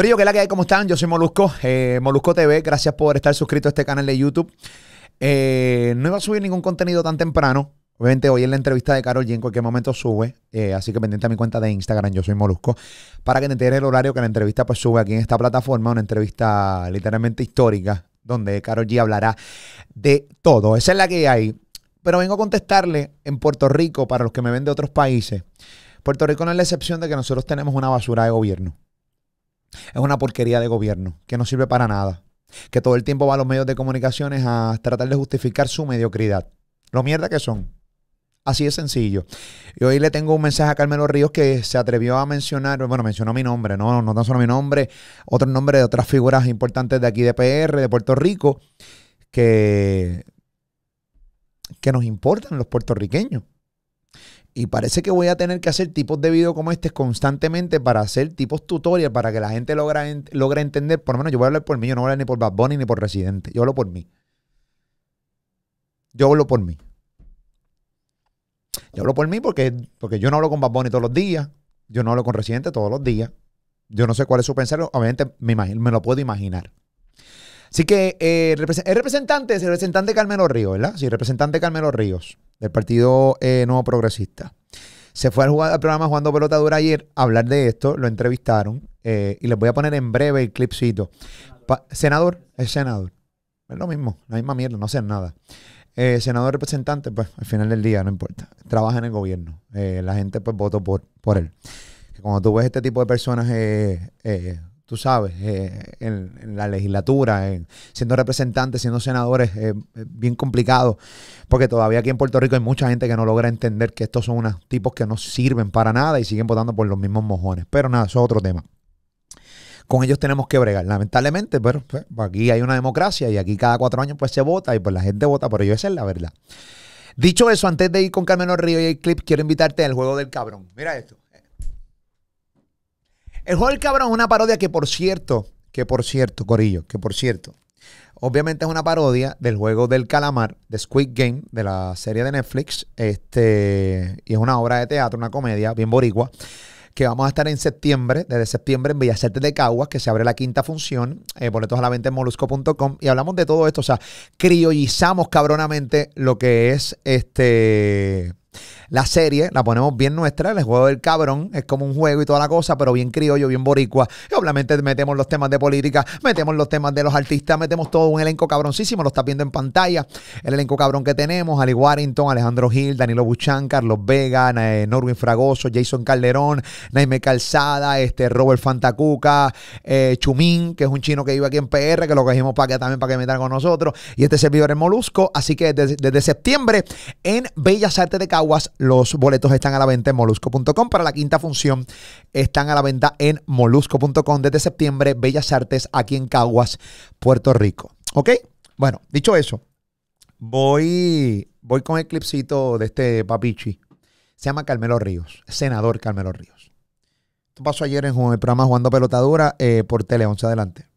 Corillo, pues que la que hay, ¿cómo están? Yo soy Molusco, eh, Molusco TV. Gracias por estar suscrito a este canal de YouTube. Eh, no iba a subir ningún contenido tan temprano. Obviamente hoy en la entrevista de Carol G en cualquier momento sube, eh, así que pendiente a mi cuenta de Instagram, yo soy Molusco, para que te enteres el horario que la entrevista pues sube aquí en esta plataforma, una entrevista literalmente histórica, donde Carol G hablará de todo. Esa es la que hay. Pero vengo a contestarle en Puerto Rico, para los que me ven de otros países, Puerto Rico no es la excepción de que nosotros tenemos una basura de gobierno es una porquería de gobierno que no sirve para nada, que todo el tiempo va a los medios de comunicaciones a tratar de justificar su mediocridad. Lo mierda que son. Así de sencillo. Y hoy le tengo un mensaje a Carmelo Ríos que se atrevió a mencionar, bueno, mencionó mi nombre, no, no tan solo mi nombre, otro nombre de otras figuras importantes de aquí de PR, de Puerto Rico, que, que nos importan los puertorriqueños. Y parece que voy a tener que hacer tipos de videos como este constantemente para hacer tipos tutorial para que la gente logre entender. Por lo menos yo voy a hablar por mí, yo no voy a hablar ni por Bad Bunny ni por Residente. Yo hablo por mí. Yo hablo por mí. Yo hablo por mí porque, porque yo no hablo con Bad Bunny todos los días. Yo no hablo con Residente todos los días. Yo no sé cuál es su pensamiento. Obviamente me, me lo puedo imaginar. Así que eh, el representante es el representante Carmelo Ríos, ¿verdad? Sí, el representante Carmelo Ríos, del Partido eh, Nuevo Progresista. Se fue al, programa Jugando Pelota Dura ayer a hablar de esto, lo entrevistaron eh, y les voy a poner en breve el clipcito. senador, es senador. Es lo mismo, la misma mierda, no hacen nada. Eh, senador representante, pues al final del día no importa. Trabaja en el gobierno. la gente pues votó por, por él. cuando tú ves este tipo de personas tú sabes, eh, en, la legislatura, siendo representantes, siendo senadores, es bien complicado, porque todavía aquí en Puerto Rico hay mucha gente que no logra entender que estos son unos tipos que no sirven para nada y siguen votando por los mismos mojones. Pero nada, eso es otro tema. Con ellos tenemos que bregar, lamentablemente, pero pues, aquí hay una democracia y aquí cada cuatro años pues se vota y pues la gente vota, por ellos. esa es la verdad. Dicho eso, antes de ir con Carmen Río y el clip, quiero invitarte al juego del cabrón. Mira esto. El juego del cabrón es una parodia que, por cierto, que por cierto, Corillo, que por cierto, obviamente es una parodia del juego del calamar, de Squid Game, de la serie de Netflix. Este, y es una obra de teatro, una comedia bien boricua que vamos a estar en septiembre, desde septiembre en Villacete de Caguas, que se abre la quinta función, eh, boletos a la venta en molusco.com, y hablamos de todo esto, o sea, criollizamos cabronamente lo que es este la serie, la ponemos bien nuestra, el juego del cabrón, es como un juego y toda la cosa, pero bien criollo, bien boricua. Y obviamente metemos los temas de política, metemos los temas de los artistas, metemos todo un elenco cabroncísimo, lo estás viendo en pantalla, el elenco cabrón que tenemos, Ali Warrington, Alejandro Gil, Danilo Buchan, Carlos Vega, eh, Norwin Fragoso, Jason Calderón, Naime Calzada, este Robert Fantacuca, eh, Chumín, que es un chino que vive aquí en PR, que lo cogimos para que también para que metan con nosotros, y este servidor es Molusco, así que desde, desde septiembre en Bellas Artes de Caguas los boletos están a la venta en molusco.com. Para la quinta función están a la venta en molusco.com desde septiembre, Bellas Artes, aquí en Caguas, Puerto Rico. ¿Ok? Bueno, dicho eso, voy, voy con el clipcito de este papichi. Se llama Carmelo Ríos, senador Carmelo Ríos. Esto pasó ayer en el programa Jugando Pelotadura eh, por Tele 11. Adelante.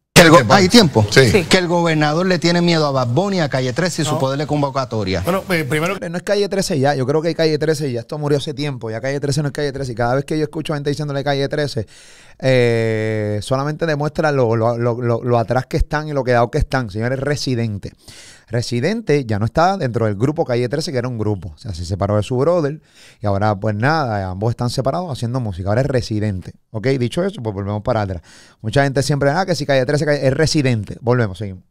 Hay tiempo. Que el gobernador le tiene miedo a Bad a Calle 13 y su poder de convocatoria. Eh, primero. No es Calle 13 ya. Yo creo que hay Calle 13 ya. Esto murió hace tiempo. Ya Calle 13 no es Calle 13. Y cada vez que yo escucho a gente diciéndole Calle 13, eh, solamente demuestra lo, atrás que están y lo quedado que están, señores, residente. Residente ya no está dentro del grupo Calle 13, que era un grupo. O sea, se separó de su brother y ahora, pues nada, ambos están separados haciendo música. Ahora es residente. ¿Ok? Dicho eso, pues volvemos para atrás. Mucha gente siempre, ah, que si Calle 13 es residente. Volvemos, seguimos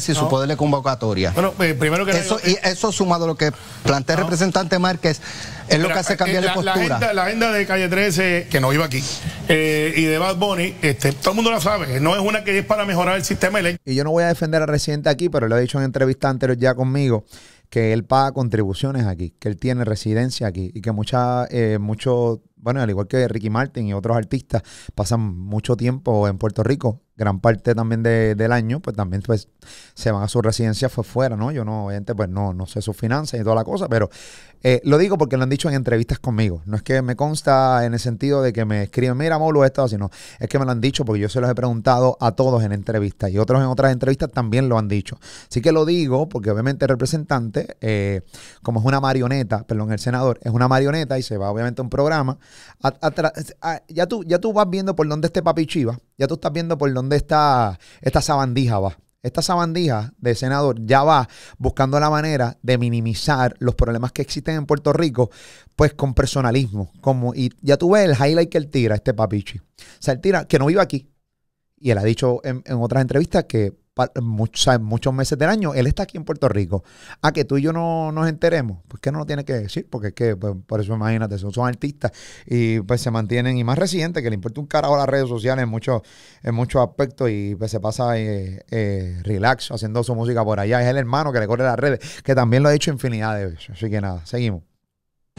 si su poder de convocatoria. Bueno, eh, primero que eso, y eso sumado a lo que plantea el representante Márquez, es lo que hace eh, cambiar la, de postura. La agenda, de Calle 13, que no iba aquí, eh, y de Bad Bunny, este, todo el mundo la sabe, no es una que es para mejorar el sistema eléctrico. Y yo no voy a defender al residente aquí, pero lo he dicho en entrevista anterior ya conmigo, que él paga contribuciones aquí, que él tiene residencia aquí, y que mucha, muchos, bueno, al igual que Ricky Martin y otros artistas, pasan mucho tiempo en Puerto Rico gran parte también de, del año, pues también pues, se van a su residencia fue pues, fuera, ¿no? Yo no, obviamente, pues no, no sé sus finanzas y toda la cosa, pero eh, lo digo porque lo han dicho en entrevistas conmigo. No es que me consta en el sentido de que me escriben, mira, Molo, esto, sino es que me lo han dicho porque yo se los he preguntado a todos en entrevistas y otros en otras entrevistas también lo han dicho. Así que lo digo porque obviamente el representante, eh, como es una marioneta, perdón, el senador, es una marioneta y se va obviamente a un programa. ya, tú, ya tú vas viendo por dónde esté este Papi Chiva, ya tú estás viendo por dónde dónde esta sabandija va. Esta sabandija de senador ya va buscando la manera de minimizar los problemas que existen en Puerto Rico, pues con personalismo. Como, y ya tú ves el highlight que él tira, este papichi. O sea, él tira que no vive aquí. Y él ha dicho en, en otras entrevistas que muchos, muchos meses del año, él está aquí en Puerto Rico. A que tú y yo no nos enteremos, pues que no lo tiene que decir, porque es que, pues, por eso imagínate, son, artistas y pues se mantienen, y más reciente, que le importa un carajo las redes sociales en muchos en muchos aspectos y pues se pasa eh, eh, relax haciendo su música por allá. Es el hermano que le corre las redes, que también lo ha hecho infinidad de veces. Así que nada, seguimos.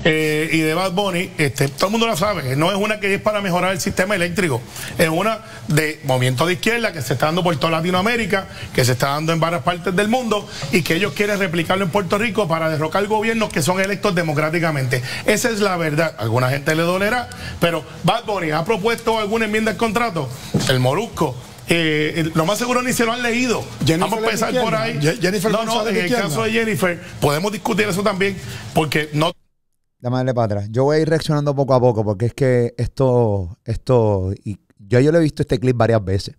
Eh, y de Bad Bunny, este, todo el mundo lo sabe, no es una que es para mejorar el sistema eléctrico, es una de movimiento de izquierda que se está dando por toda Latinoamérica, que se está dando en varias partes del mundo y que ellos quieren replicarlo en Puerto Rico para derrocar gobiernos que son electos democráticamente. Esa es la verdad. A alguna gente le dolerá, pero Bad Bunny ha propuesto alguna enmienda al contrato. El Molusco, eh, lo más seguro ni se lo han leído. Vamos a empezar por ahí. no, no, en el caso de Jennifer, podemos discutir eso también, porque no. Dame darle Yo voy a ir reaccionando poco a poco porque es que esto, esto, y yo, yo lo he visto este clip varias veces.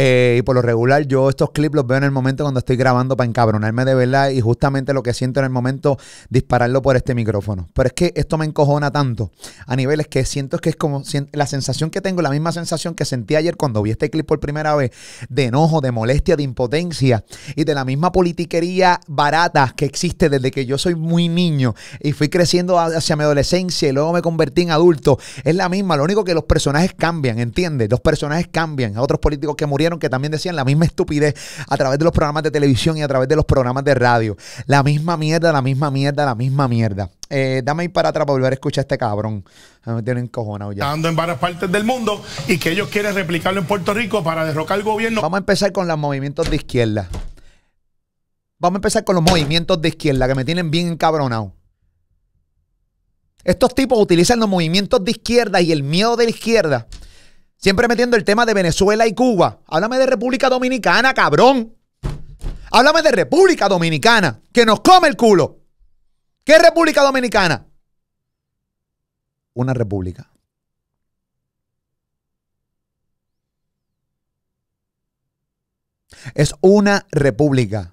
Eh, y por lo regular, yo estos clips los veo en el momento cuando estoy grabando para encabronarme de verdad y justamente lo que siento en el momento, dispararlo por este micrófono. Pero es que esto me encojona tanto a niveles que siento que es como la sensación que tengo, la misma sensación que sentí ayer cuando vi este clip por primera vez, de enojo, de molestia, de impotencia y de la misma politiquería barata que existe desde que yo soy muy niño y fui creciendo hacia mi adolescencia y luego me convertí en adulto. Es la misma, lo único que los personajes cambian, ¿entiendes? Los personajes cambian. a Otros políticos que murieron que también decían la misma estupidez a través de los programas de televisión y a través de los programas de radio. La misma mierda, la misma mierda, la misma mierda. Eh, dame ir para atrás para volver a escuchar a este cabrón. Ah, me tienen cojonado ya. Estando en varias partes del mundo y que ellos quieren replicarlo en Puerto Rico para derrocar el gobierno. Vamos a empezar con los movimientos de izquierda. Vamos a empezar con los movimientos de izquierda que me tienen bien encabronado. Estos tipos utilizan los movimientos de izquierda y el miedo de la izquierda Siempre metiendo el tema de Venezuela y Cuba. Háblame de República Dominicana, cabrón. Háblame de República Dominicana, que nos come el culo. ¿Qué República Dominicana? Una república. Es una república.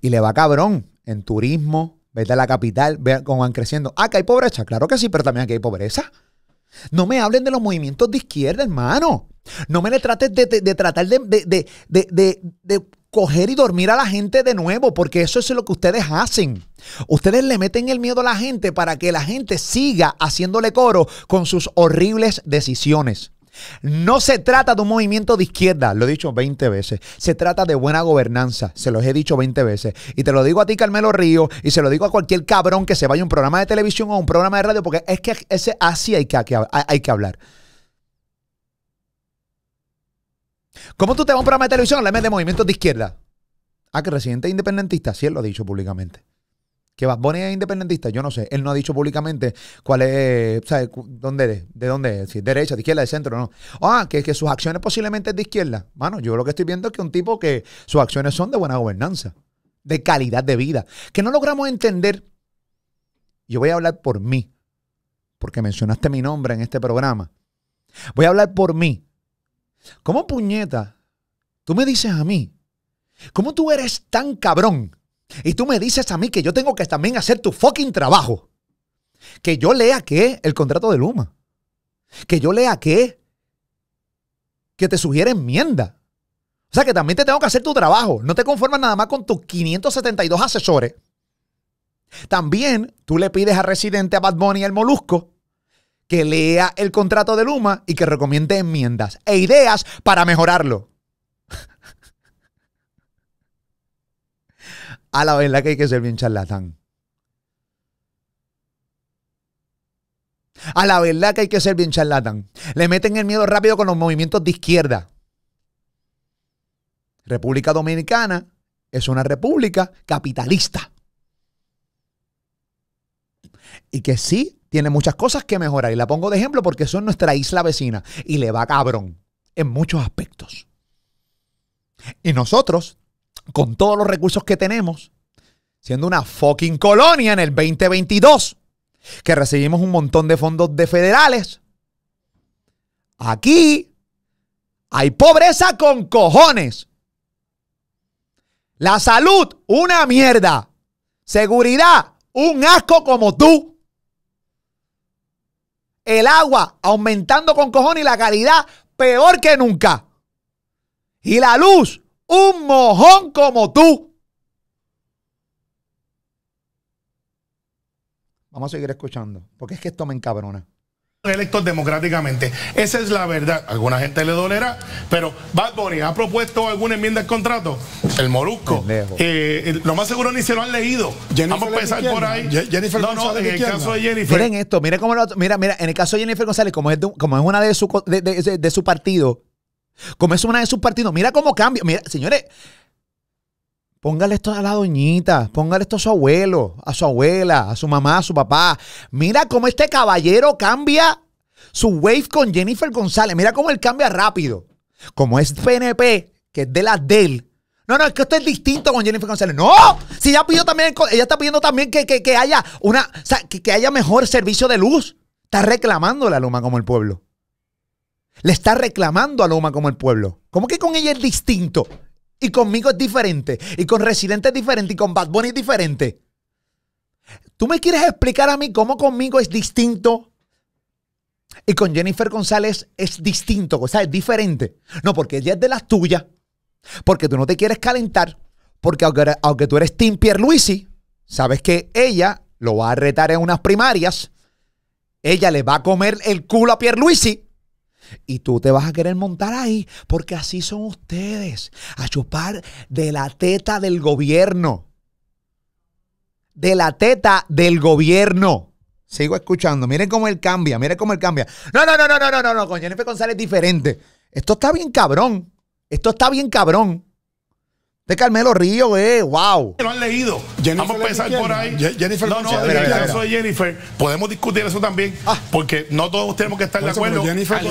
Y le va cabrón en turismo, Vete a la capital, vean cómo van creciendo. Ah, que hay pobreza. Claro que sí, pero también aquí hay pobreza. No me hablen de los movimientos de izquierda, hermano. No me le trates de, tratar de, de, coger y dormir a la gente de nuevo, porque eso es lo que ustedes hacen. Ustedes le meten el miedo a la gente para que la gente siga haciéndole coro con sus horribles decisiones. No se trata de un movimiento de izquierda, lo he dicho 20 veces. Se trata de buena gobernanza, se los he dicho 20 veces. Y te lo digo a ti, Carmelo Río, y se lo digo a cualquier cabrón que se vaya a un programa de televisión o a un programa de radio, porque es que ese, así hay que, hay que hablar. ¿Cómo tú te vas a un programa de televisión a me de movimientos de izquierda? Ah, que residente independentista, sí él lo ha dicho públicamente que va? es independentista, yo no sé. Él no ha dicho públicamente cuál es, ¿sabes? ¿Dónde es? ¿De dónde es? Si derecha, de izquierda, de centro, no. Ah, que, que sus acciones posiblemente es de izquierda. Bueno, yo lo que estoy viendo es que un tipo que sus acciones son de buena gobernanza, de calidad de vida, que no logramos entender. Yo voy a hablar por mí, porque mencionaste mi nombre en este programa. Voy a hablar por mí. ¿Cómo puñeta? Tú me dices a mí, ¿cómo tú eres tan cabrón? Y tú me dices a mí que yo tengo que también hacer tu fucking trabajo. Que yo lea qué el contrato de Luma. Que yo lea qué que te sugiere enmienda. O sea que también te tengo que hacer tu trabajo. No te conformas nada más con tus 572 asesores. También tú le pides a residente a Bad Bunny el molusco que lea el contrato de Luma y que recomiende enmiendas e ideas para mejorarlo. a la verdad que hay que ser bien charlatán. A la verdad que hay que ser bien charlatán. Le meten el miedo rápido con los movimientos de izquierda. República Dominicana es una república capitalista. Y que sí tiene muchas cosas que mejorar. Y la pongo de ejemplo porque es nuestra isla vecina. Y le va cabrón en muchos aspectos. Y nosotros con todos los recursos que tenemos, siendo una fucking colonia en el 2022, que recibimos un montón de fondos de federales. Aquí hay pobreza con cojones. La salud, una mierda. Seguridad, un asco como tú. El agua aumentando con cojones y la calidad peor que nunca. Y la luz un mojón como tú. Vamos a seguir escuchando, porque es que esto me encabrona. Electos democráticamente. Esa es la verdad. Alguna gente le dolerá, pero Bad Bunny ha propuesto alguna enmienda al contrato. El morusco. Eh, lo más seguro ni se lo han leído. Vamos a empezar por ahí. Jennifer no, no, en el caso de Jennifer. Miren esto, miren cómo lo, mira, mira, en el caso de Jennifer González, como es, como es una de su, de, de su partido, como es una de sus partidos. Mira cómo cambia. Mira, señores, póngale esto a la doñita, póngale esto a su abuelo, a su abuela, a su mamá, a su papá. Mira cómo este caballero cambia su wave con Jennifer González. Mira cómo él cambia rápido. Como es PNP, que es de las del. No, no, es que esto es distinto con Jennifer González. No, si ella pidió también, ella está pidiendo también que, haya una, o sea, que, que haya mejor servicio de luz. Está reclamando la Luma como el pueblo. Le está reclamando a Loma como el pueblo. ¿Cómo que con ella es distinto? Y conmigo es diferente. Y con Residente es diferente. Y con Bad Bunny es diferente. ¿Tú me quieres explicar a mí cómo conmigo es distinto? Y con Jennifer González es distinto, o sea, es diferente. No, porque ella es de las tuyas. Porque tú no te quieres calentar. Porque aunque, aunque tú eres Tim Pierluisi, sabes que ella lo va a retar en unas primarias. Ella le va a comer el culo a Pierluisi. Y tú te vas a querer montar ahí porque así son ustedes, a chupar de la teta del gobierno. De la teta del gobierno. Sigo escuchando. Miren cómo él cambia, miren cómo él cambia. No, no, no, no, no, no, no, con Jennifer González es diferente. Esto está bien cabrón. Esto está bien cabrón. De Carmelo Río, eh, wow. Lo han leído. Vamos a empezar por ahí. Jennifer no, no, en el caso de Jennifer. Podemos discutir eso también, ah. porque no todos tenemos que estar de acuerdo. Jennifer no,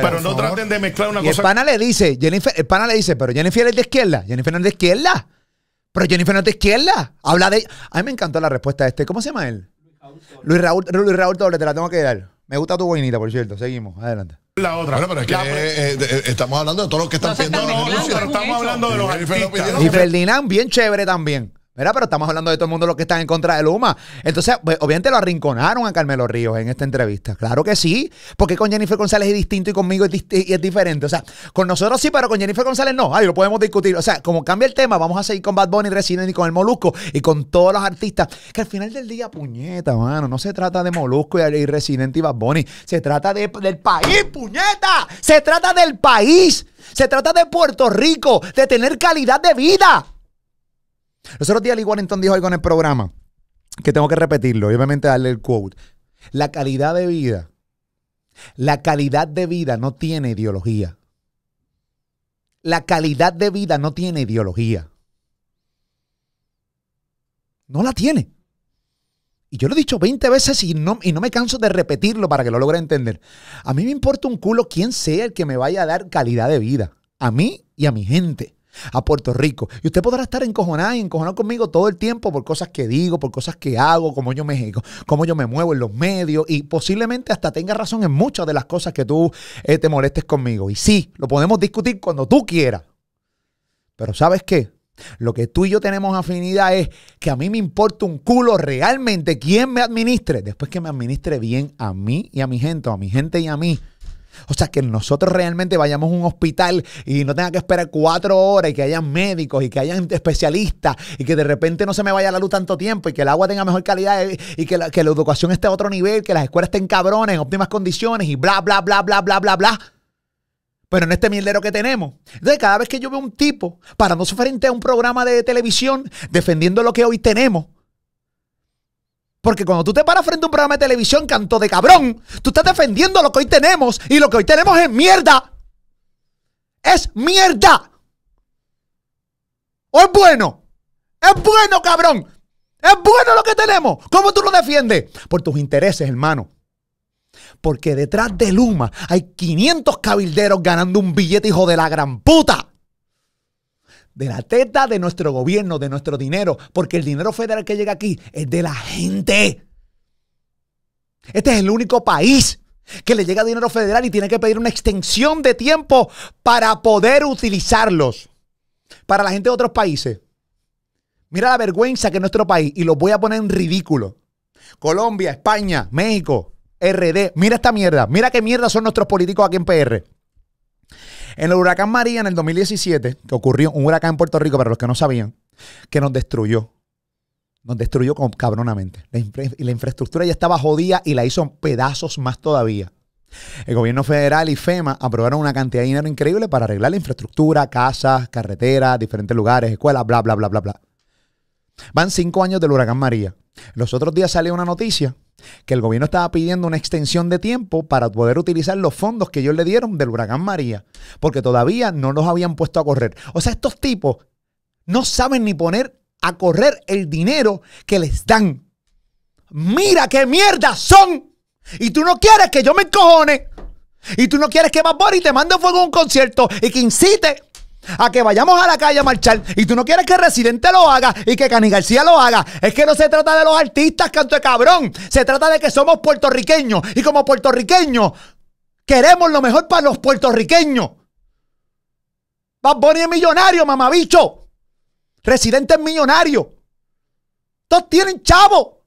pero no traten de mezclar una cosa. El pana le dice, Jennifer, el pana le dice, pero Jennifer es de izquierda. Jennifer no es de izquierda. Pero Jennifer no es de izquierda. Habla de. A mí me encantó la respuesta de este. ¿Cómo se llama él? Luis Raúl, Luis Raúl te la tengo que dar. Me gusta tu boinita, por cierto. Seguimos. Adelante la otra. Bueno, pero que eh, eh, eh, estamos hablando de todos los que están no, viendo. No, estamos hablando de los artistas. Y Ferdinand, bien chévere también. Mira, pero estamos hablando de todo el mundo los que están en contra de Luma. Entonces, pues, obviamente lo arrinconaron a Carmelo Ríos en esta entrevista. Claro que sí, porque con Jennifer González es distinto y conmigo es, y es diferente. O sea, con nosotros sí, pero con Jennifer González no. Ahí lo podemos discutir. O sea, como cambia el tema, vamos a seguir con Bad Bunny, Resident y con el Molusco y con todos los artistas. Que al final del día, puñeta, mano, no se trata de Molusco y, Residente Resident y Bad Bunny. Se trata de, del país, puñeta. Se trata del país. Se trata de Puerto Rico, de tener calidad de vida. Los otros días Lee Warrington dijo algo en el programa que tengo que repetirlo y obviamente darle el quote. La calidad de vida, la calidad de vida no tiene ideología. La calidad de vida no tiene ideología. No la tiene. Y yo lo he dicho 20 veces y no, y no me canso de repetirlo para que lo logre entender. A mí me importa un culo quién sea el que me vaya a dar calidad de vida. A mí y a mi gente a Puerto Rico. Y usted podrá estar encojonado y encojonado conmigo todo el tiempo por cosas que digo, por cosas que hago, cómo yo me, cómo yo me muevo en los medios y posiblemente hasta tenga razón en muchas de las cosas que tú eh, te molestes conmigo. Y sí, lo podemos discutir cuando tú quieras. Pero ¿sabes qué? Lo que tú y yo tenemos afinidad es que a mí me importa un culo realmente quién me administre. Después que me administre bien a mí y a mi gente, a mi gente y a mí. O sea, que nosotros realmente vayamos a un hospital y no tenga que esperar cuatro horas y que hayan médicos y que hayan especialistas y que de repente no se me vaya la luz tanto tiempo y que el agua tenga mejor calidad y que la, que la educación esté a otro nivel, que las escuelas estén cabrones en óptimas condiciones y bla, bla, bla, bla, bla, bla, bla. Pero en este mierdero que tenemos. Entonces, cada vez que yo veo un tipo parándose frente a un programa de televisión defendiendo lo que hoy tenemos, porque cuando tú te paras frente a un programa de televisión, canto de cabrón, tú estás defendiendo lo que hoy tenemos y lo que hoy tenemos es mierda. Es mierda. O es bueno. Es bueno, cabrón. Es bueno lo que tenemos. ¿Cómo tú lo defiendes? Por tus intereses, hermano. Porque detrás de Luma hay 500 cabilderos ganando un billete, hijo de la gran puta de la teta de nuestro gobierno, de nuestro dinero, porque el dinero federal que llega aquí es de la gente. Este es el único país que le llega dinero federal y tiene que pedir una extensión de tiempo para poder utilizarlos para la gente de otros países. Mira la vergüenza que es nuestro país y los voy a poner en ridículo. Colombia, España, México, RD. Mira esta mierda. Mira qué mierda son nuestros políticos aquí en PR. En el huracán María en el 2017, que ocurrió un huracán en Puerto Rico, para los que no sabían, que nos destruyó. Nos destruyó con, cabronamente. La, la infraestructura ya estaba jodida y la hizo pedazos más todavía. El gobierno federal y FEMA aprobaron una cantidad de dinero increíble para arreglar la infraestructura, casas, carreteras, diferentes lugares, escuelas, bla, bla, bla, bla, bla. Van cinco años del huracán María. Los otros días salió una noticia que el gobierno estaba pidiendo una extensión de tiempo para poder utilizar los fondos que ellos le dieron del huracán María, porque todavía no los habían puesto a correr. O sea, estos tipos no saben ni poner a correr el dinero que les dan. Mira qué mierda son. Y tú no quieres que yo me encojone. Y tú no quieres que vapor y te mande fuego a un concierto y que incite a que vayamos a la calle a marchar y tú no quieres que Residente lo haga y que Cani García lo haga. Es que no se trata de los artistas, canto de cabrón. Se trata de que somos puertorriqueños y como puertorriqueños queremos lo mejor para los puertorriqueños. Bad Bunny es millonario, mamabicho. Residente es millonario. Todos tienen chavo.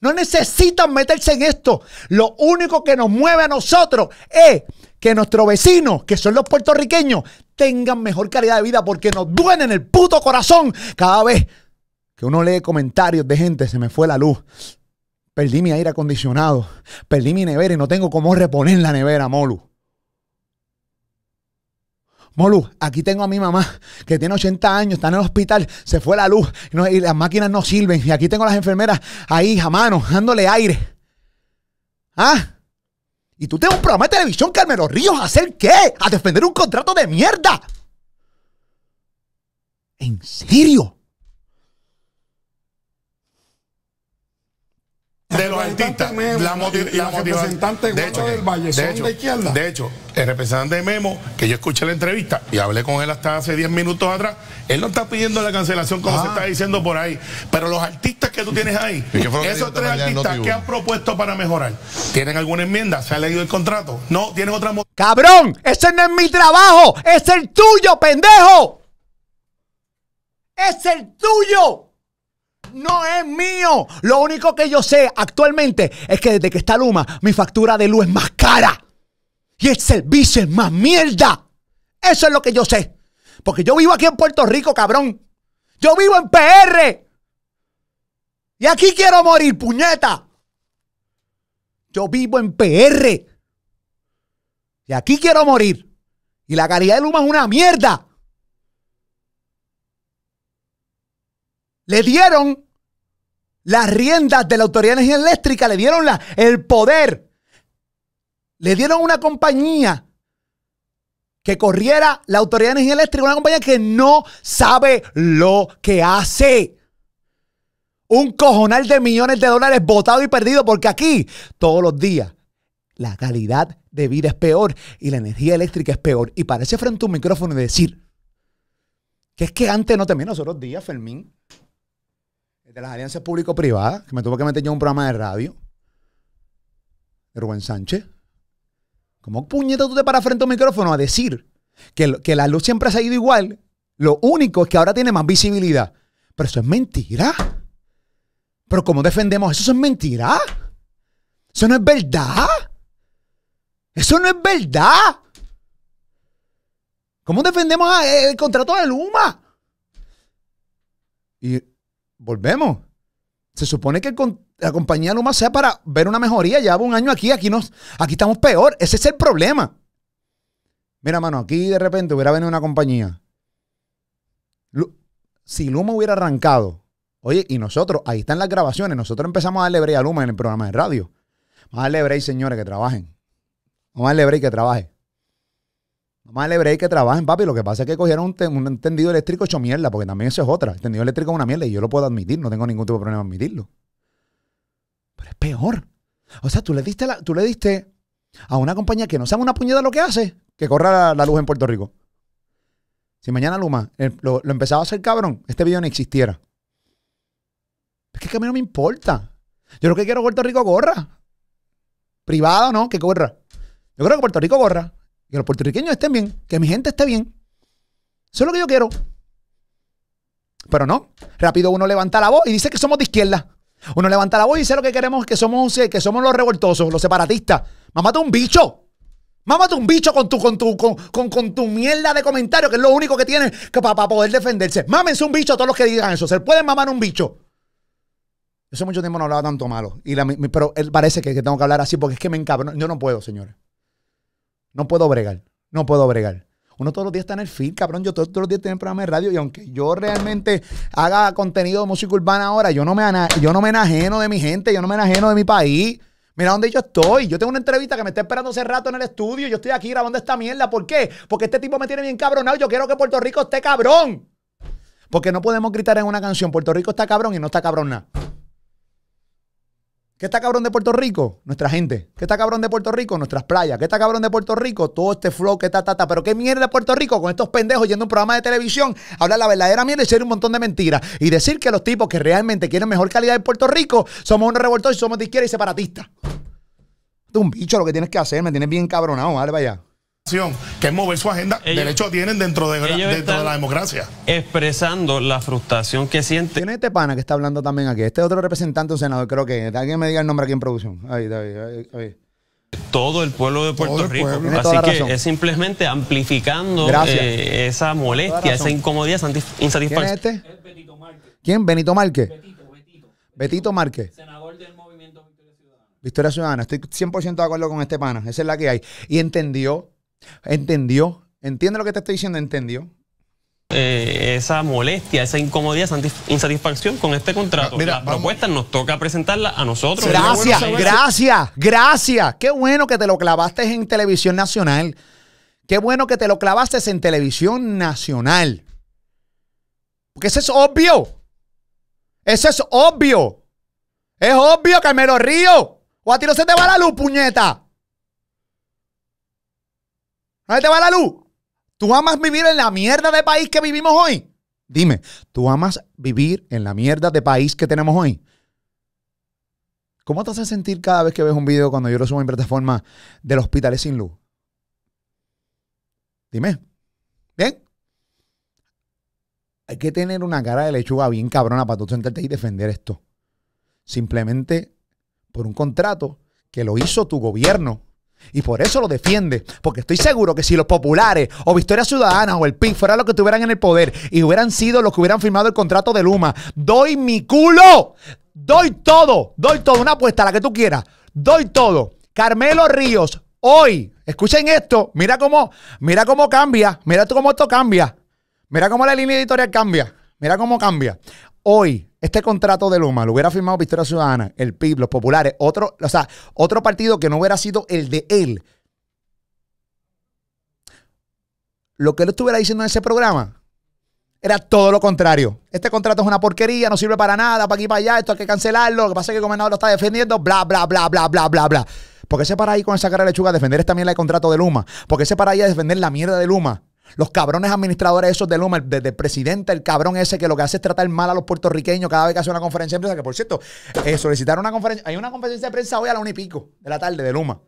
No necesitan meterse en esto. Lo único que nos mueve a nosotros es que nuestros vecinos, que son los puertorriqueños, tengan mejor calidad de vida porque nos duele en el puto corazón cada vez que uno lee comentarios de gente, se me fue la luz. Perdí mi aire acondicionado, perdí mi nevera y no tengo cómo reponer la nevera, Molu. Molu, aquí tengo a mi mamá que tiene 80 años, está en el hospital, se fue la luz y las máquinas no sirven. Y aquí tengo a las enfermeras ahí a mano, dándole aire. ¿Ah? ¿Y tú tienes un programa de televisión, Carmelo Ríos, a hacer qué? ¿A defender un contrato de mierda? ¿En serio? de los artistas. la, representante de hecho, del de izquierda. De hecho, el representante de Memo, que yo escuché la entrevista y hablé con él hasta hace 10 minutos atrás, él no está pidiendo la cancelación como se ah. está diciendo por ahí. Pero los artistas que tú tienes ahí, esos tres artistas que han propuesto para mejorar, ¿tienen alguna enmienda? ¿Se ha leído el contrato? No, tienen otra. ¡Cabrón! ¡Ese no es mi trabajo! ¡Es el tuyo, pendejo! ¡Es el tuyo! no es mío. Lo único que yo sé actualmente es que desde que está Luma, mi factura de luz es más cara. Y el servicio es más mierda. Eso es lo que yo sé. Porque yo vivo aquí en Puerto Rico, cabrón. Yo vivo en PR. Y aquí quiero morir, puñeta. Yo vivo en PR. Y aquí quiero morir. Y la calidad de Luma es una mierda. Le dieron las riendas de la Autoridad de Energía Eléctrica, le dieron la, el poder, le dieron una compañía que corriera la Autoridad de Energía Eléctrica, una compañía que no sabe lo que hace. Un cojonal de millones de dólares votado y perdido, porque aquí todos los días la calidad de vida es peor y la energía eléctrica es peor. Y parece frente a un micrófono y decir que es que antes no terminó, los días, Fermín de las alianzas público-privadas, que me tuve que meter yo en un programa de radio, de Rubén Sánchez. ¿Cómo puñeta tú te paras frente a un micrófono a decir que, la luz siempre ha seguido igual? Lo único es que ahora tiene más visibilidad. Pero eso es mentira. Pero ¿cómo defendemos eso? Eso es mentira. Eso no es verdad. Eso no es verdad. ¿Cómo defendemos eh, el contrato de Luma? Y volvemos. Se supone que la compañía Luma sea para ver una mejoría. llevaba un año aquí, aquí, nos, aquí estamos peor. Ese es el problema. Mira, mano, aquí de repente hubiera venido una compañía. Si Luma hubiera arrancado, oye, y nosotros, ahí están las grabaciones, nosotros empezamos a darle break a Luma en el programa de radio. Vamos a darle break, señores, que trabajen. Vamos a darle break que trabaje. Mamá le que que trabajen, papi. Lo que pasa es que cogieron un, un entendido eléctrico hecho mierda, porque también eso es otra. El tendido eléctrico es una mierda y yo lo puedo admitir, no tengo ningún tipo de problema en admitirlo. Pero es peor. O sea, tú le diste, la, tú le diste a una compañía que no sabe una puñada lo que hace, que corra la, luz en Puerto Rico. Si mañana Luma eh, lo, empezaba a hacer cabrón, este video no existiera. Es que, a mí no me importa. Yo creo que quiero que Puerto Rico corra. Privado, ¿no? Que corra. Yo creo que Puerto Rico corra. Que los puertorriqueños estén bien, que mi gente esté bien. Eso es lo que yo quiero. Pero no, rápido uno levanta la voz y dice que somos de izquierda. Uno levanta la voz y dice lo que queremos, que somos, eh, que somos los revoltosos, los separatistas. Mámate un bicho. Mámate un bicho con tu, con tu, con, con, tu mierda de comentario, que es lo único que tienen para poder defenderse. Mámense un bicho a todos los que digan eso. Se pueden mamar un bicho. Eso mucho tiempo no hablaba tanto malo. Y pero él parece que, tengo que hablar así porque es que me encabro. Yo no puedo, señores. No puedo bregar. No puedo bregar. Uno todos los días está en el feed, cabrón. Yo todos, los días tengo el programa de radio y aunque yo realmente haga contenido de música urbana ahora, yo no me, yo no me enajeno de mi gente, yo no me enajeno de mi país. Mira dónde yo estoy. Yo tengo una entrevista que me está esperando hace rato en el estudio. Yo estoy aquí grabando esta mierda. ¿Por qué? Porque este tipo me tiene bien cabronado. Yo quiero que Puerto Rico esté cabrón. Porque no podemos gritar en una canción. Puerto Rico está cabrón y no está cabrón nada. ¿Qué está cabrón de Puerto Rico? Nuestra gente. ¿Qué está cabrón de Puerto Rico? Nuestras playas. ¿Qué está cabrón de Puerto Rico? Todo este flow que está, ta, Pero qué mierda de Puerto Rico con estos pendejos yendo a un programa de televisión, hablar la verdadera mierda y ser un montón de mentiras. Y decir que los tipos que realmente quieren mejor calidad de Puerto Rico somos unos revoltosos y somos de izquierda y separatistas. Tú un bicho lo que tienes que hacer, me tienes bien cabronado, vale, vaya que es mover su agenda, derecho tienen dentro, de, dentro de la democracia. Expresando la frustración que siente. Tiene este pana que está hablando también aquí, este otro representante, un senador, creo que alguien me diga el nombre aquí en producción. Ahí, ahí, Todo el pueblo de Puerto Rico. Así que es simplemente amplificando eh, esa molestia, esa incomodidad, esa insatisfacción. ¿Quién es este? Benito Márquez. ¿Quién? Benito Márquez. Betito, Betito. Betito Márquez. Senador del Movimiento Victoria Ciudadana. Victoria Ciudadana. Estoy 100% de acuerdo con este pana. Esa es la que hay. Y entendió ¿Entendió? ¿Entiende lo que te estoy diciendo? ¿Entendió? Eh, esa molestia, esa incomodidad, esa insatisfacción con este contrato. La ah, mira, nos toca presentarla a nosotros. Gracias, gracias, gracias. Qué bueno que te lo clavaste en televisión nacional. Qué bueno que te lo clavaste en televisión nacional. Porque eso es obvio. Eso es obvio. Es obvio, lo Río. O a ti no se te va la luz, puñeta. ¿Dónde te va la luz? ¿Tú amas vivir en la mierda de país que vivimos hoy? Dime, ¿tú amas vivir en la mierda de país que tenemos hoy? ¿Cómo te hace sentir cada vez que ves un video cuando yo lo subo en plataforma del hospital sin luz? Dime. ¿Bien? Hay que tener una cara de lechuga bien cabrona para tú sentarte y defender esto. Simplemente por un contrato que lo hizo tu gobierno y por eso lo defiende. Porque estoy seguro que si los populares o Victoria Ciudadana o el PIB fueran los que tuvieran en el poder y hubieran sido los que hubieran firmado el contrato de Luma, doy mi culo. Doy todo. Doy todo. Una apuesta, la que tú quieras. Doy todo. Carmelo Ríos, hoy, escuchen esto. Mira cómo, mira cómo cambia. Mira cómo esto cambia. Mira cómo la línea editorial cambia. Mira cómo cambia hoy este contrato de Luma lo hubiera firmado Victoria Ciudadana, el PIB, los populares, otro, o sea, otro partido que no hubiera sido el de él. Lo que él estuviera diciendo en ese programa era todo lo contrario. Este contrato es una porquería, no sirve para nada, para aquí para allá, esto hay que cancelarlo, lo que pasa es que el gobernador lo está defendiendo, bla, bla, bla, bla, bla, bla, bla. ¿Por qué se para ahí con esa cara de lechuga a defender esta mierda el contrato de Luma? ¿Por qué se para ahí a defender la mierda de Luma? Los cabrones administradores esos de Luma, desde el presidente, el cabrón ese que lo que hace es tratar mal a los puertorriqueños cada vez que hace una conferencia de prensa, que por cierto, eh, solicitar una conferencia, hay una conferencia de prensa hoy a la una y pico de la tarde de Luma.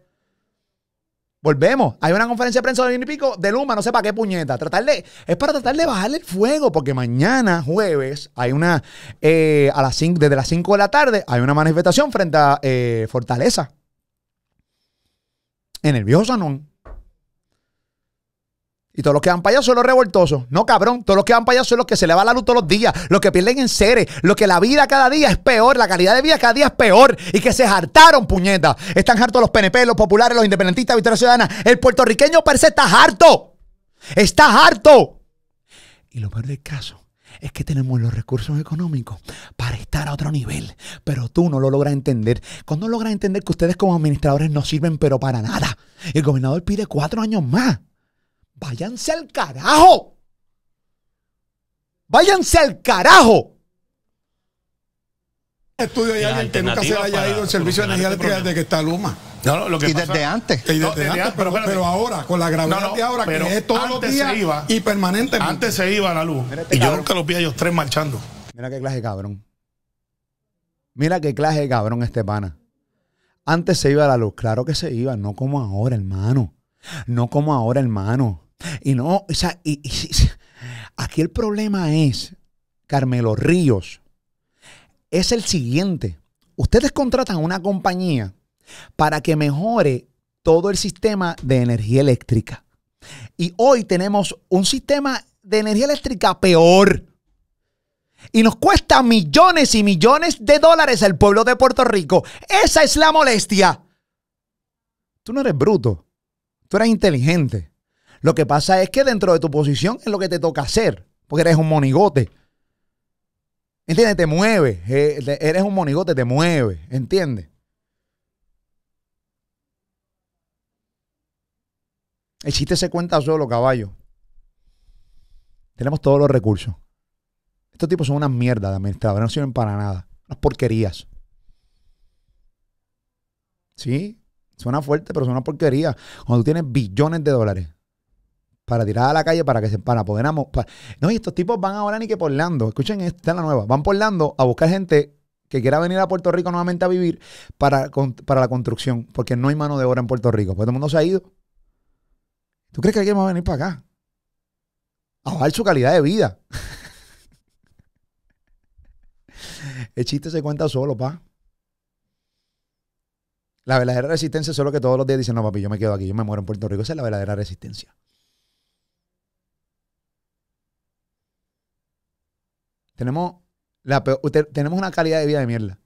Volvemos. Hay una conferencia de prensa y Pico de Luma, no sé para qué puñeta. Tratar es para tratar de bajarle el fuego, porque mañana, jueves, hay una, eh, a las cinco, desde las 5 de la tarde, hay una manifestación frente a eh, Fortaleza. En el viejo y todos los que van para son los revoltosos. No, cabrón. Todos los que van para son los que se le va la luz todos los días. Los que pierden en seres. Los que la vida cada día es peor. La calidad de vida cada día es peor. Y que se hartaron, puñeta. Están hartos los PNP, los populares, los independentistas, Victoria Ciudadana. El puertorriqueño per se está harto. Está harto. Y lo peor del caso es que tenemos los recursos económicos para estar a otro nivel, pero tú no lo logras entender. Cuando logras entender que ustedes como administradores no sirven, pero para nada, el gobernador pide cuatro años más váyanse al carajo. Váyanse al carajo. Estudio de alguien que nunca se haya ido el servicio de energía este desde que está Luma. No, lo que y desde antes. Y desde, antes, pero, ahora, con la gravedad de ahora, pero que es todos los días iba, y permanentemente. Antes se iba la luz. Este y yo nunca los vi a ellos tres marchando. Mira qué clase de cabrón. Mira qué clase de cabrón este pana. Antes se iba la luz, claro que se iba, no como ahora, hermano. No como ahora, hermano. Y no, o sea, aquí el problema es, Carmelo Ríos, es el siguiente. Ustedes contratan una compañía para que mejore todo el sistema de energía eléctrica. Y hoy tenemos un sistema de energía eléctrica peor. Y nos cuesta millones y millones de dólares al pueblo de Puerto Rico. Esa es la molestia. Tú no eres bruto. Tú eres inteligente. Lo que pasa es que dentro de tu posición es lo que te toca hacer, porque eres un monigote. ¿Entiendes? Te mueve eh, Eres un monigote, te mueve ¿Entiendes? El chiste se cuenta solo, caballo. Tenemos todos los recursos. Estos tipos son una mierda, de administradores, no sirven para nada. Unas porquerías. Sí, suena fuerte, pero son una porquería. Cuando tú tienes billones de dólares, para tirar a la calle para que se para poder No, y estos tipos van ahora ni que por Lando. Escuchen, esta es la nueva. Van por Lando a buscar gente que quiera venir a Puerto Rico nuevamente a vivir para, la construcción, porque no hay mano de obra en Puerto Rico. Pues todo el mundo se ha ido. ¿Tú crees que alguien va a venir para acá? A bajar su calidad de vida. el chiste se cuenta solo, pa. La verdadera resistencia es lo que todos los días dicen, no, papi, yo me quedo aquí, yo me muero en Puerto Rico. Esa es la verdadera resistencia. Tenemos, la tenemos una calidad de vida de mierda.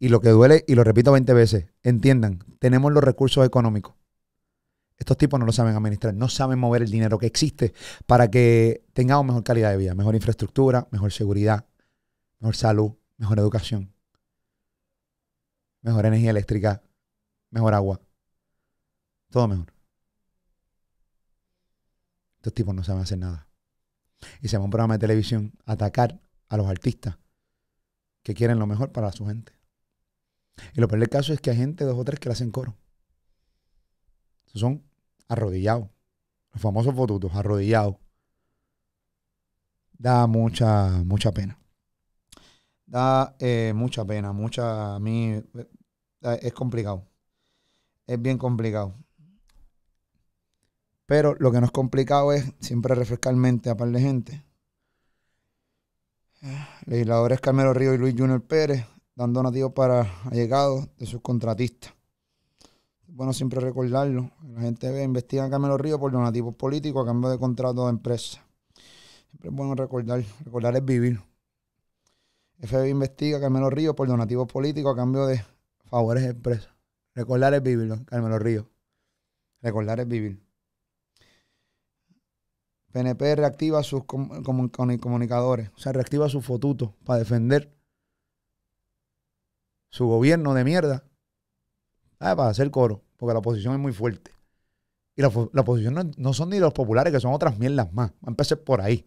Y lo que duele, y lo repito 20 veces, entiendan, tenemos los recursos económicos. Estos tipos no lo saben administrar, no saben mover el dinero que existe para que tengamos mejor calidad de vida, mejor infraestructura, mejor seguridad, mejor salud, mejor educación, mejor energía eléctrica, mejor agua. Todo mejor. Estos tipos no saben hacer nada. Y se llama un programa de televisión, atacar a los artistas que quieren lo mejor para su gente. Y lo peor del caso es que hay gente, dos o tres, que le hacen coro. son arrodillados. Los famosos fotutos, arrodillados. Da mucha, mucha pena. Da eh, mucha pena, mucha. A mí eh, es complicado. Es bien complicado. Pero lo que no es complicado es siempre refrescar mente a par de gente. Ah, legisladores Carmelo Río y Luis Junior Pérez dan donativos para allegados de sus contratistas. Bueno, siempre recordarlo. La gente ve, investiga a Carmelo Río por donativos políticos a cambio de contratos de empresa. Siempre es bueno recordar. Recordar es vivir. FBI investiga a Carmelo Río por donativos políticos a cambio de favores de empresa. Recordar es vivir, Carmelo Río. Recordar es vivir. PNP reactiva sus comunicadores, o sea, reactiva su fotutos para defender su gobierno de mierda. para hacer coro, porque la oposición es muy fuerte. Y la, oposición no, son ni los populares, que son otras mierdas más. Va a empezar por ahí.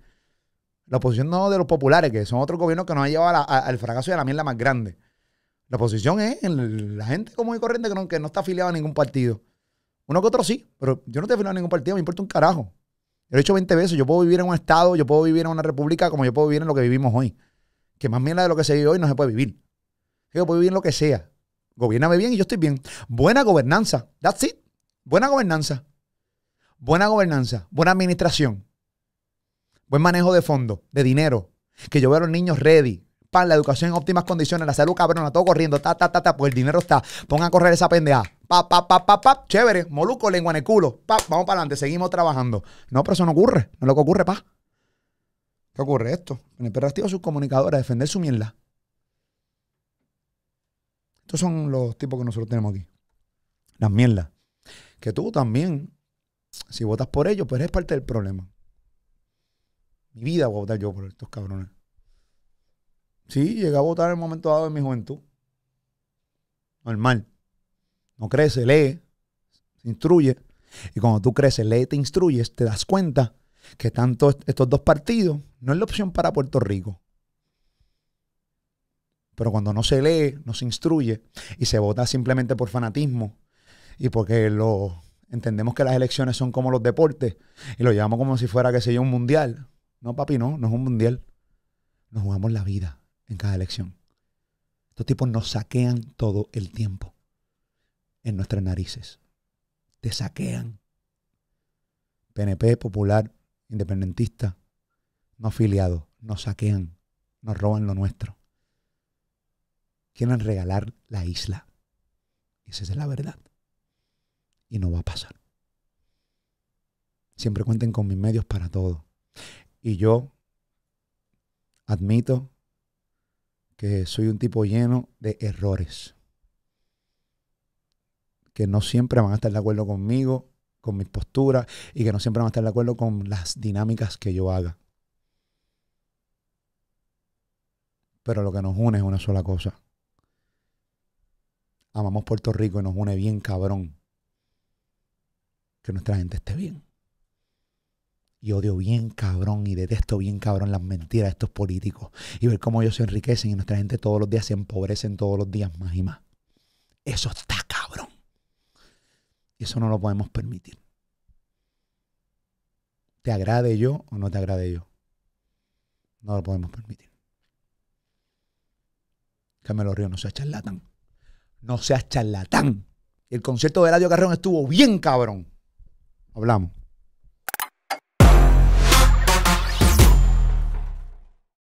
La oposición no de los populares, que son otros gobiernos que nos han llevado al fracaso de la mierda más grande. La oposición es la gente común y corriente que no, que no está afiliada a ningún partido. Uno que otro sí, pero yo no estoy afiliado a ningún partido, me importa un carajo he dicho 20 veces, yo puedo vivir en un estado, yo puedo vivir en una república como yo puedo vivir en lo que vivimos hoy. Que más mierda de lo que se vive hoy no se puede vivir. Yo puedo vivir en lo que sea. Gobiername bien y yo estoy bien. Buena gobernanza. That's it. Buena gobernanza. Buena gobernanza. Buena administración. Buen manejo de fondos, de dinero. Que yo vea a los niños ready. Para la educación en óptimas condiciones, la salud cabrona, todo corriendo, ta, ta, ta, ta, pues el dinero está. Pongan a correr esa pendeja. Pa, pa, pa, pa, pa, chévere, moluco, lengua en el culo. Pa, vamos para adelante, seguimos trabajando. No, pero eso no ocurre. No es lo que ocurre, pa. ¿Qué ocurre esto? En el de sus comunicadores, defender su mierda. Estos son los tipos que nosotros tenemos aquí. Las mierdas. Que tú también, si votas por ellos, pues es parte del problema. Mi vida voy a votar yo por estos cabrones. Sí, llegué a votar en el momento dado de mi juventud. Normal no crece, lee, se instruye. Y cuando tú creces, lee, te instruyes, te das cuenta que tanto estos dos partidos no es la opción para Puerto Rico. Pero cuando no se lee, no se instruye y se vota simplemente por fanatismo y porque lo, entendemos que las elecciones son como los deportes y lo llevamos como si fuera, que sé yo, un mundial. No, papi, no, no es un mundial. Nos jugamos la vida en cada elección. Estos tipos nos saquean todo el tiempo en nuestras narices. Te saquean. PNP, popular, independentista, no afiliado nos saquean, nos roban lo nuestro. Quieren regalar la isla. Esa es la verdad. Y no va a pasar. Siempre cuenten con mis medios para todo. Y yo admito que soy un tipo lleno de errores que no siempre van a estar de acuerdo conmigo, con mis posturas y que no siempre van a estar de acuerdo con las dinámicas que yo haga. Pero lo que nos une es una sola cosa. Amamos Puerto Rico y nos une bien cabrón que nuestra gente esté bien. Y odio bien cabrón y detesto bien cabrón las mentiras de estos políticos y ver cómo ellos se enriquecen y nuestra gente todos los días se empobrecen todos los días más y más. Eso está y eso no lo podemos permitir. Te agrade yo o no te agrade yo. No lo podemos permitir. Camelo Río, no seas charlatán. No seas charlatán. El concierto de Radio Carrón estuvo bien cabrón. Hablamos.